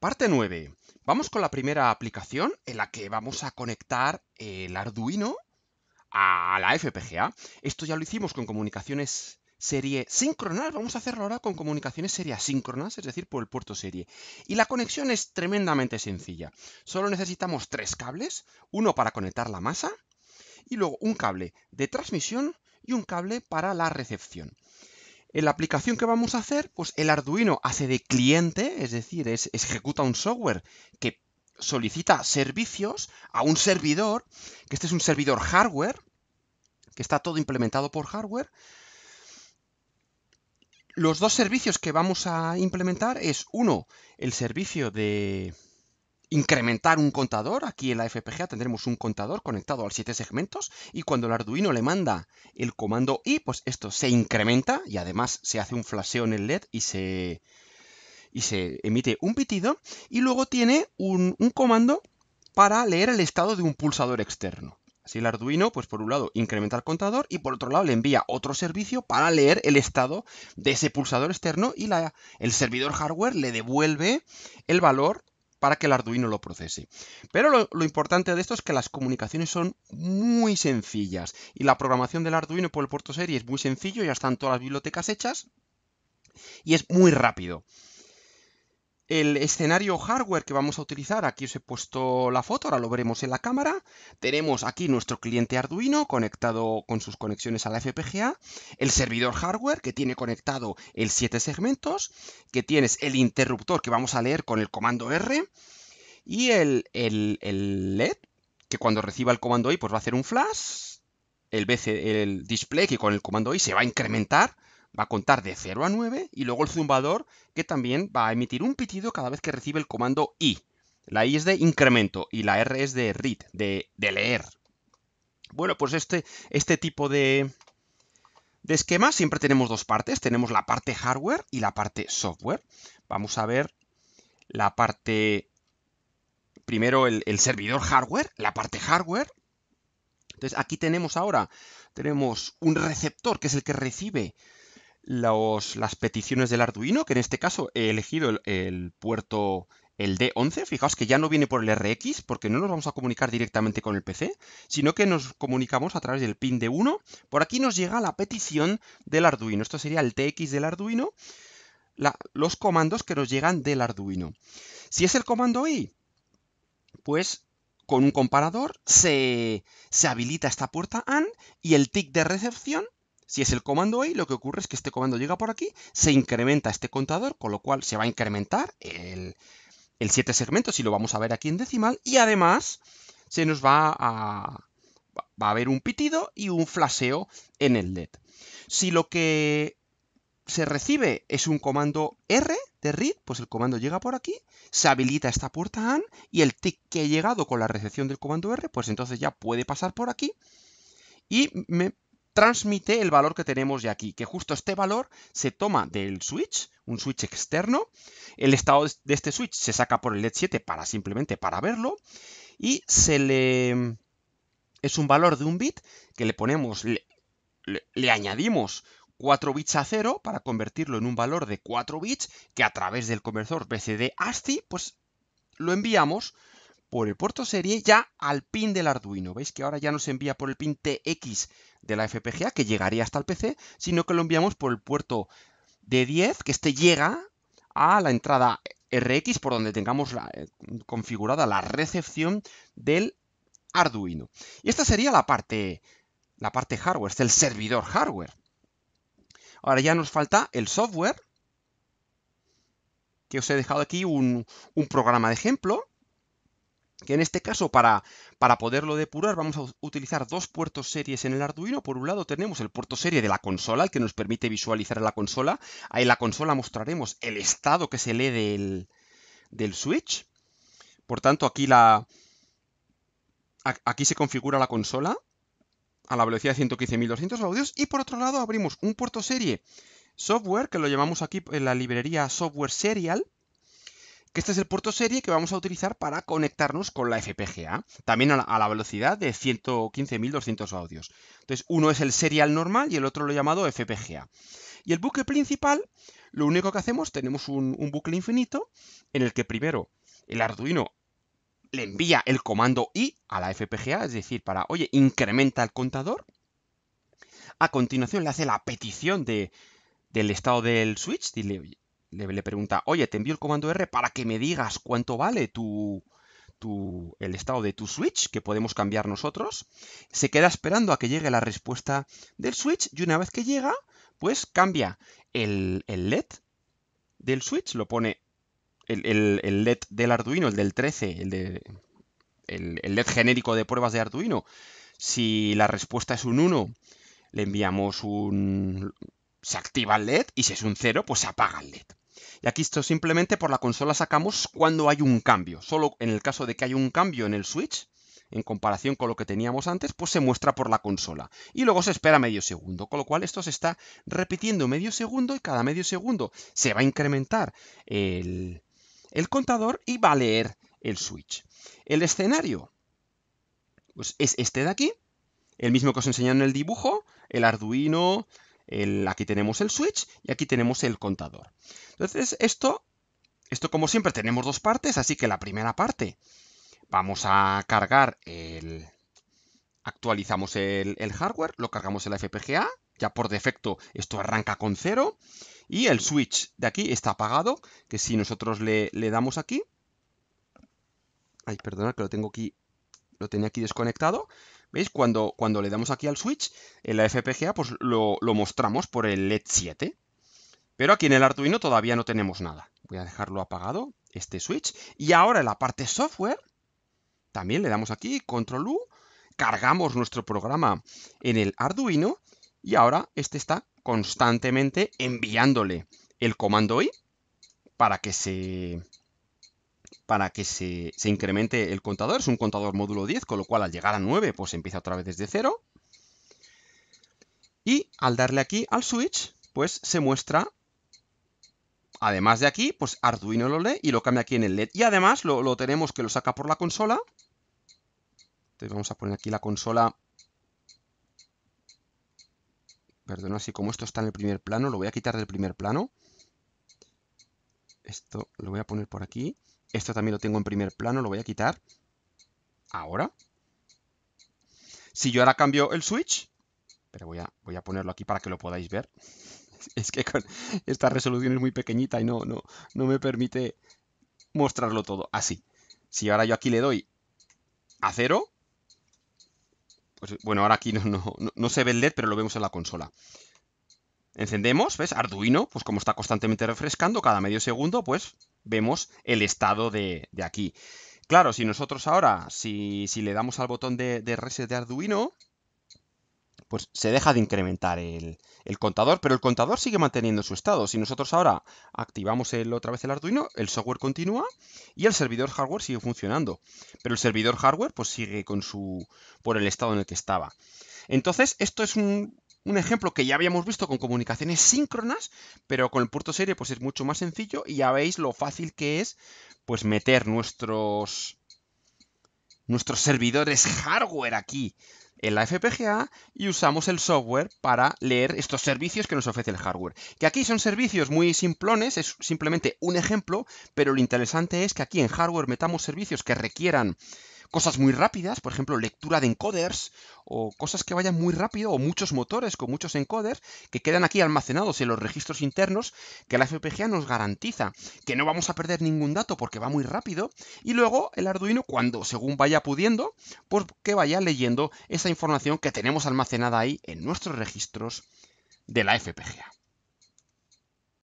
Parte 9. Vamos con la primera aplicación en la que vamos a conectar el Arduino a la FPGA. Esto ya lo hicimos con comunicaciones serie síncronas, vamos a hacerlo ahora con comunicaciones serie asíncronas, es decir, por el puerto serie. Y la conexión es tremendamente sencilla. Solo necesitamos tres cables, uno para conectar la masa y luego un cable de transmisión y un cable para la recepción. En eh, la aplicación que vamos a hacer, pues el Arduino hace de cliente, es decir, ejecuta un software que solicita servicios a un servidor, que este es un servidor hardware, que está todo implementado por hardware. Los dos servicios que vamos a implementar es uno, el servicio de, incrementar un contador. Aquí en la FPGA tendremos un contador conectado al siete segmentos y cuando el Arduino le manda el comando I, pues esto se incrementa y además se hace un flasheo en el LED y se, y se emite un pitido. Y luego tiene un, un comando para leer el estado de un pulsador externo. Así el Arduino, pues por un lado incrementa el contador y por otro lado le envía otro servicio para leer el estado de ese pulsador externo y la, el servidor hardware le devuelve el valor para que el Arduino lo procese. Pero lo, importante de esto es que las comunicaciones son muy sencillas y la programación del Arduino por el puerto serie es muy sencillo, ya están todas las bibliotecas hechas y es muy rápido el escenario hardware que vamos a utilizar, aquí os he puesto la foto, ahora lo veremos en la cámara. Tenemos aquí nuestro cliente Arduino conectado con sus conexiones a la FPGA, el servidor hardware que tiene conectado el 7 segmentos, que tienes el interruptor que vamos a leer con el comando R y el, LED que cuando reciba el comando I pues va a hacer un flash, el, BC, el display que con el comando I se va a incrementar va a contar de 0 a 9 y luego el zumbador que también va a emitir un pitido cada vez que recibe el comando I. La I es de incremento y la R es de read, de, leer. Bueno, pues este, este tipo de, esquema siempre tenemos dos partes. Tenemos la parte hardware y la parte software. Vamos a ver la parte... Primero el, el servidor hardware, la parte hardware. Entonces aquí tenemos ahora, tenemos un receptor que es el que recibe las peticiones del Arduino, que en este caso he elegido el, puerto el D11, fijaos que ya no viene por el RX, porque no nos vamos a comunicar directamente con el PC, sino que nos comunicamos a través del pin d 1. Por aquí nos llega la petición del Arduino. Esto sería el TX del Arduino, los comandos que nos llegan del Arduino. Si es el comando I, pues con un comparador se, se habilita esta puerta AND y el tick de recepción si es el comando A, lo que ocurre es que este comando llega por aquí, se incrementa este contador, con lo cual se va a incrementar el, el 7 segmentos si lo vamos a ver aquí en decimal. Y además se nos va a, va a haber un pitido y un flaseo en el LED. Si lo que se recibe es un comando R de read, pues el comando llega por aquí, se habilita esta puerta AND, y el tick que ha llegado con la recepción del comando R, pues entonces ya puede pasar por aquí y me transmite el valor que tenemos de aquí, que justo este valor se toma del switch, un switch externo, el estado de este switch se saca por el LED 7 para simplemente para verlo, y se le... es un valor de un bit que le ponemos, le, añadimos 4 bits a 0 para convertirlo en un valor de 4 bits que a través del conversor BCD ASCII pues lo enviamos por el puerto serie ya al pin del Arduino. Veis que ahora ya nos envía por el pin TX de la FPGA que llegaría hasta el PC, sino que lo enviamos por el puerto de 10, que este llega a la entrada RX por donde tengamos eh, configurada la recepción del Arduino. Y esta sería la parte, la parte hardware, es el servidor hardware. Ahora ya nos falta el software, que os he dejado aquí un programa de ejemplo que en este caso para, para, poderlo depurar vamos a utilizar dos puertos series en el Arduino. Por un lado tenemos el puerto serie de la consola, el que nos permite visualizar la consola. Ahí en la consola mostraremos el estado que se lee del, del switch. Por tanto, aquí, la, aquí se configura la consola a la velocidad de 115.200 audios. Y por otro lado abrimos un puerto serie software, que lo llamamos aquí en la librería software serial, que este es el puerto serie que vamos a utilizar para conectarnos con la FPGA, también a la, velocidad de 115.200 audios. Entonces, uno es el serial normal y el otro lo llamado FPGA. Y el bucle principal, lo único que hacemos, tenemos un, bucle infinito en el que primero el Arduino le envía el comando I a la FPGA, es decir, para, oye, incrementa el contador. A continuación le hace la petición de, del estado del switch, dile, oye, le, pregunta, oye, te envío el comando R para que me digas cuánto vale tu, tu, el estado de tu switch, que podemos cambiar nosotros. Se queda esperando a que llegue la respuesta del switch y una vez que llega, pues cambia el, LED del switch, lo pone el, el, LED del Arduino, el del 13, el, de, el, LED genérico de pruebas de Arduino. Si la respuesta es un 1, le enviamos un, se activa el LED y si es un 0, pues se apaga el LED. Y aquí esto simplemente por la consola sacamos cuando hay un cambio. Solo en el caso de que hay un cambio en el switch, en comparación con lo que teníamos antes, pues se muestra por la consola. Y luego se espera medio segundo, con lo cual esto se está repitiendo medio segundo y cada medio segundo se va a incrementar el, contador y va a leer el switch. El escenario pues es este de aquí, el mismo que os enseñé en el dibujo, el Arduino, aquí tenemos el switch y aquí tenemos el contador. Entonces, esto, esto como siempre tenemos dos partes, así que la primera parte vamos a cargar el... Actualizamos el, hardware, lo cargamos en la FPGA, ya por defecto esto arranca con cero y el switch de aquí está apagado, que si nosotros le, le damos aquí, ay, perdona que lo tengo aquí, lo tenía aquí desconectado, ¿Veis? Cuando, cuando le damos aquí al switch, en la FPGA pues lo, lo mostramos por el LED 7. Pero aquí en el Arduino todavía no tenemos nada. Voy a dejarlo apagado, este switch. Y ahora en la parte software, también le damos aquí, control U, cargamos nuestro programa en el Arduino y ahora este está constantemente enviándole el comando I para que se para que se, incremente el contador. Es un contador módulo 10, con lo cual al llegar a 9, pues empieza otra vez desde 0. Y al darle aquí al switch, pues se muestra, además de aquí, pues Arduino lo lee y lo cambia aquí en el LED. Y además lo, tenemos que lo saca por la consola. Entonces vamos a poner aquí la consola. perdón, así como esto está en el primer plano, lo voy a quitar del primer plano. Esto lo voy a poner por aquí. Esto también lo tengo en primer plano, lo voy a quitar. Ahora. Si yo ahora cambio el switch, pero voy a, voy a ponerlo aquí para que lo podáis ver. Es que esta resolución es muy pequeñita y no, no, no me permite mostrarlo todo así. Si ahora yo aquí le doy a cero, pues bueno, ahora aquí no, no se ve el LED, pero lo vemos en la consola. Encendemos, ¿ves? Arduino, pues como está constantemente refrescando cada medio segundo, pues vemos el estado de, aquí. Claro, si nosotros ahora, si, si le damos al botón de, reset de Arduino, pues se deja de incrementar el, el, contador, pero el contador sigue manteniendo su estado. Si nosotros ahora activamos el, otra vez el Arduino, el software continúa y el servidor hardware sigue funcionando. Pero el servidor hardware pues sigue con su por el estado en el que estaba. Entonces, esto es un, un ejemplo que ya habíamos visto con comunicaciones síncronas, pero con el puerto serie pues es mucho más sencillo y ya veis lo fácil que es pues meter nuestros nuestros servidores hardware aquí en la FPGA y usamos el software para leer estos servicios que nos ofrece el hardware. Que aquí son servicios muy simplones, es simplemente un ejemplo, pero lo interesante es que aquí en hardware metamos servicios que requieran cosas muy rápidas, por ejemplo, lectura de encoders o cosas que vayan muy rápido o muchos motores con muchos encoders que quedan aquí almacenados en los registros internos que la FPGA nos garantiza que no vamos a perder ningún dato porque va muy rápido y luego el Arduino cuando según vaya pudiendo, pues que vaya leyendo esa información que tenemos almacenada ahí en nuestros registros de la FPGA.